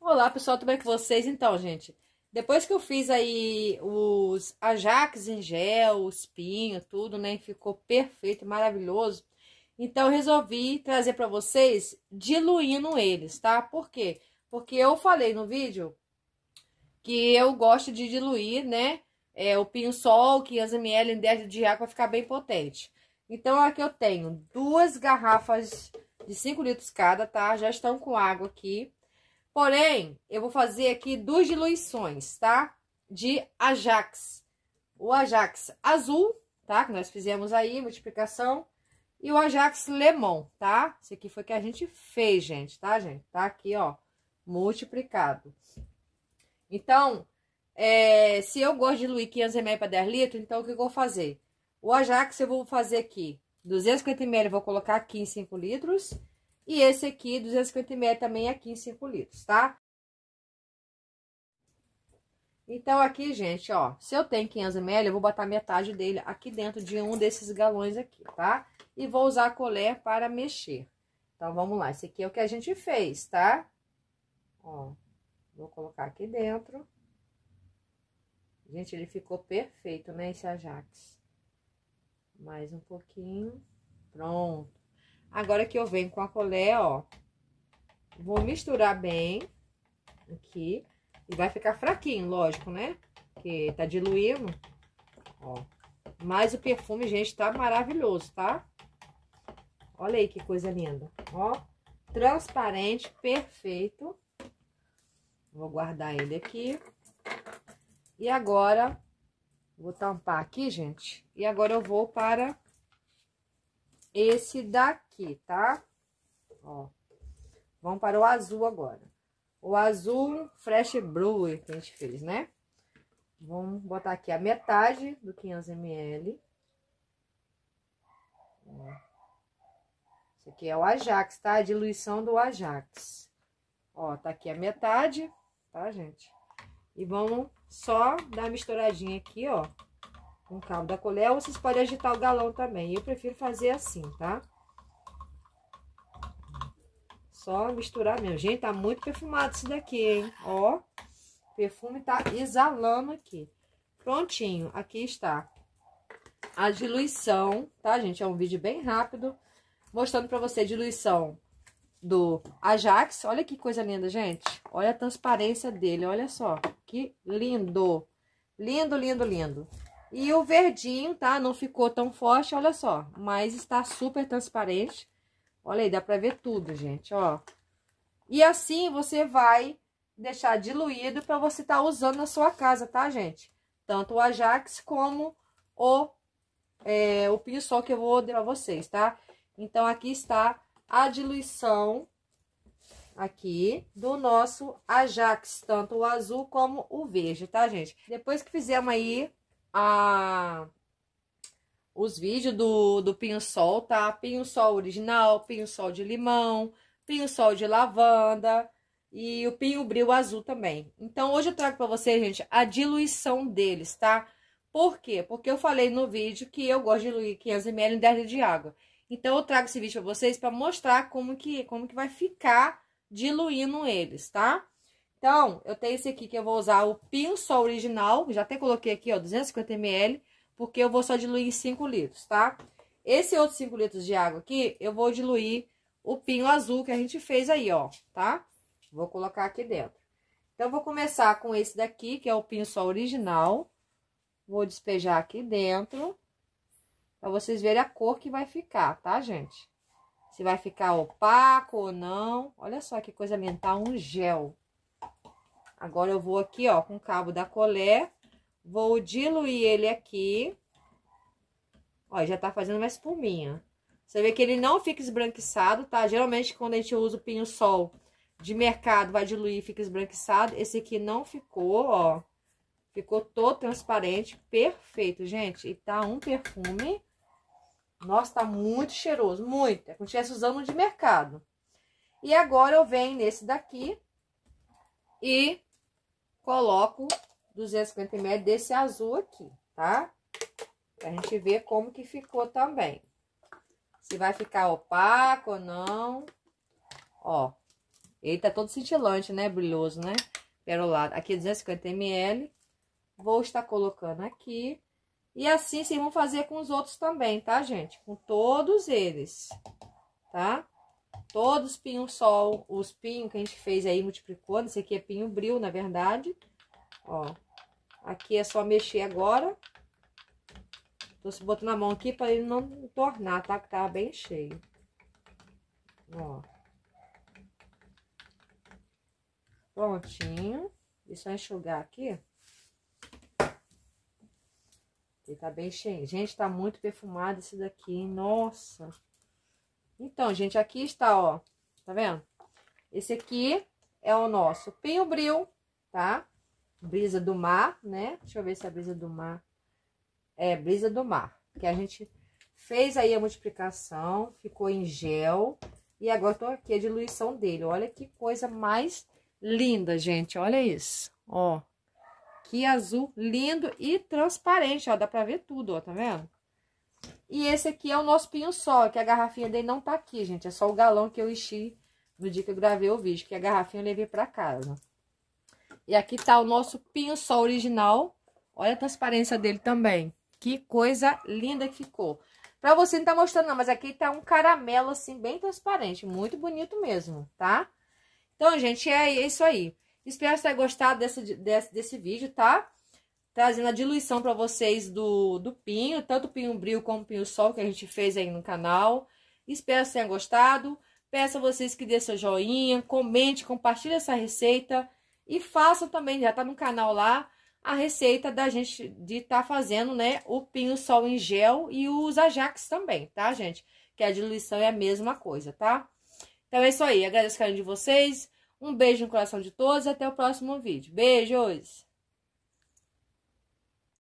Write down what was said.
Olá pessoal, tudo bem com vocês? Então, gente, depois que eu fiz aí os ajax em gel, o espinho, tudo, né? Ficou perfeito, maravilhoso. Então, resolvi trazer para vocês diluindo eles, tá? Por quê? Porque eu falei no vídeo que eu gosto de diluir, né? É, o pinho-sol, 500ml em 10 de água, vai ficar bem potente. Então, aqui eu tenho duas garrafas de 5 litros cada, tá? Já estão com água aqui. Porém, eu vou fazer aqui duas diluições, tá? De Ajax. O Ajax azul, tá? Que nós fizemos aí, multiplicação. E o Ajax lemon, tá? Esse aqui foi que a gente fez, gente, tá, gente? Tá aqui, ó, multiplicado. Então, é, se eu gosto de diluir 500 ml para 10 litros, então o que eu vou fazer? O Ajax eu vou fazer aqui 250 ml vou colocar aqui em 5 litros. E esse aqui, 250 ml também aqui em 5 litros, tá? Então, aqui, gente, ó, se eu tenho 500 ml, eu vou botar metade dele aqui dentro de um desses galões aqui, tá? E vou usar a colher para mexer. Então, vamos lá, esse aqui é o que a gente fez, tá? Ó, vou colocar aqui dentro. Gente, ele ficou perfeito, né, esse Ajax? Mais um pouquinho. Pronto. Agora que eu venho com a colher, ó. Vou misturar bem aqui. E vai ficar fraquinho, lógico, né? Porque tá diluindo. Ó. Mas o perfume, gente, tá maravilhoso, tá? Olha aí que coisa linda. Ó. Transparente, perfeito. Vou guardar ele aqui. E agora, Vou tampar aqui, gente. E agora eu vou para esse daqui, tá? Ó. Vamos para o azul agora. O azul Fresh Brewer que a gente fez, né? Vamos botar aqui a metade do 500ml. Isso aqui é o Ajax, tá? A diluição do Ajax. Ó, tá aqui a metade, tá, gente? E vamos só dar uma misturadinha aqui, ó, com o cabo da colher. Ou vocês podem agitar o galão também. Eu prefiro fazer assim, tá? Só misturar mesmo. Gente, tá muito perfumado isso daqui, hein? Ó, perfume tá exalando aqui. Prontinho, aqui está a diluição, tá, gente? É um vídeo bem rápido, mostrando pra você a diluição do Ajax. Olha que coisa linda, gente. Olha a transparência dele, olha só. Que lindo! Lindo, lindo, lindo. E o verdinho, tá? Não ficou tão forte, olha só. Mas está super transparente. Olha aí, dá pra ver tudo, gente, ó. E assim você vai deixar diluído pra você estar tá usando na sua casa, tá, gente? Tanto o Ajax como o, é, o pinho sol que eu vou dar pra vocês, tá? Então, aqui está a diluição aqui do nosso Ajax, tanto o azul como o verde, tá, gente? Depois que fizemos aí a... os vídeos do, do pinho-sol, tá? Pinho-sol original, pinho-sol de limão, pinho-sol de lavanda e o pinho-bril azul também. Então, hoje eu trago pra vocês, gente, a diluição deles, tá? Por quê? Porque eu falei no vídeo que eu gosto de diluir 500ml em 10 litros de água. Então, eu trago esse vídeo para vocês para mostrar como que, como que vai ficar diluindo eles, tá? Então, eu tenho esse aqui que eu vou usar o pincel original, já até coloquei aqui, ó, 250ml, porque eu vou só diluir em 5 litros, tá? Esse outro 5 litros de água aqui, eu vou diluir o pinho azul que a gente fez aí, ó, tá? Vou colocar aqui dentro. Então, vou começar com esse daqui, que é o pinho só original. Vou despejar aqui dentro, pra vocês verem a cor que vai ficar, tá, gente? se vai ficar opaco ou não. Olha só que coisa mental, um gel. Agora eu vou aqui, ó, com o cabo da colé, vou diluir ele aqui. Ó, já tá fazendo uma espuminha. Você vê que ele não fica esbranquiçado, tá? Geralmente, quando a gente usa o pinho-sol de mercado, vai diluir e fica esbranquiçado. Esse aqui não ficou, ó. Ficou todo transparente, perfeito, gente. E tá um perfume nossa, tá muito cheiroso, muito. É como se estivesse usando de mercado. E agora eu venho nesse daqui e coloco 250 ml desse azul aqui, tá? Pra gente ver como que ficou também. Se vai ficar opaco ou não. Ó, ele tá todo cintilante, né? Brilhoso, né? Perolado. Aqui 250 é ml. Vou estar colocando aqui. E assim vocês vão fazer com os outros também, tá, gente? Com todos eles, tá? Todos os pinhos sol, os pinhos que a gente fez aí, multiplicou. Esse aqui é pinho bril, na verdade. Ó, aqui é só mexer agora. Tô se botando a mão aqui para ele não tornar, tá? Que tava bem cheio. Ó. Prontinho. Deixa eu enxugar aqui, ele tá bem cheio. Gente, tá muito perfumado esse daqui. Nossa. Então, gente, aqui está, ó. Tá vendo? Esse aqui é o nosso Pinho Bril, tá? Brisa do mar, né? Deixa eu ver se é a brisa do mar. É, brisa do mar. Que a gente fez aí a multiplicação, ficou em gel. E agora tô aqui a diluição dele. Olha que coisa mais linda, gente. Olha isso. Ó, aqui azul, lindo e transparente, ó, dá pra ver tudo, ó, tá vendo? E esse aqui é o nosso pinho sol, que a garrafinha dele não tá aqui, gente, é só o galão que eu enchi no dia que eu gravei o vídeo, que a garrafinha eu levei pra casa. E aqui tá o nosso pinho sol original, olha a transparência dele também, que coisa linda que ficou. Pra você não tá mostrando não, mas aqui tá um caramelo assim, bem transparente, muito bonito mesmo, tá? Então, gente, é isso aí. Espero que vocês tenham gostado desse, desse, desse vídeo, tá? Trazendo a diluição para vocês do, do pinho, tanto o pinho bril como o pinho sol que a gente fez aí no canal. Espero que vocês tenham gostado. Peço a vocês que dê seu joinha, comente, compartilhe essa receita e façam também, já tá no canal lá, a receita da gente de tá fazendo, né, o pinho sol em gel e os ajax também, tá, gente? Que a diluição é a mesma coisa, tá? Então é isso aí, agradeço o carinho de vocês, um beijo no coração de todos e até o próximo vídeo. Beijos!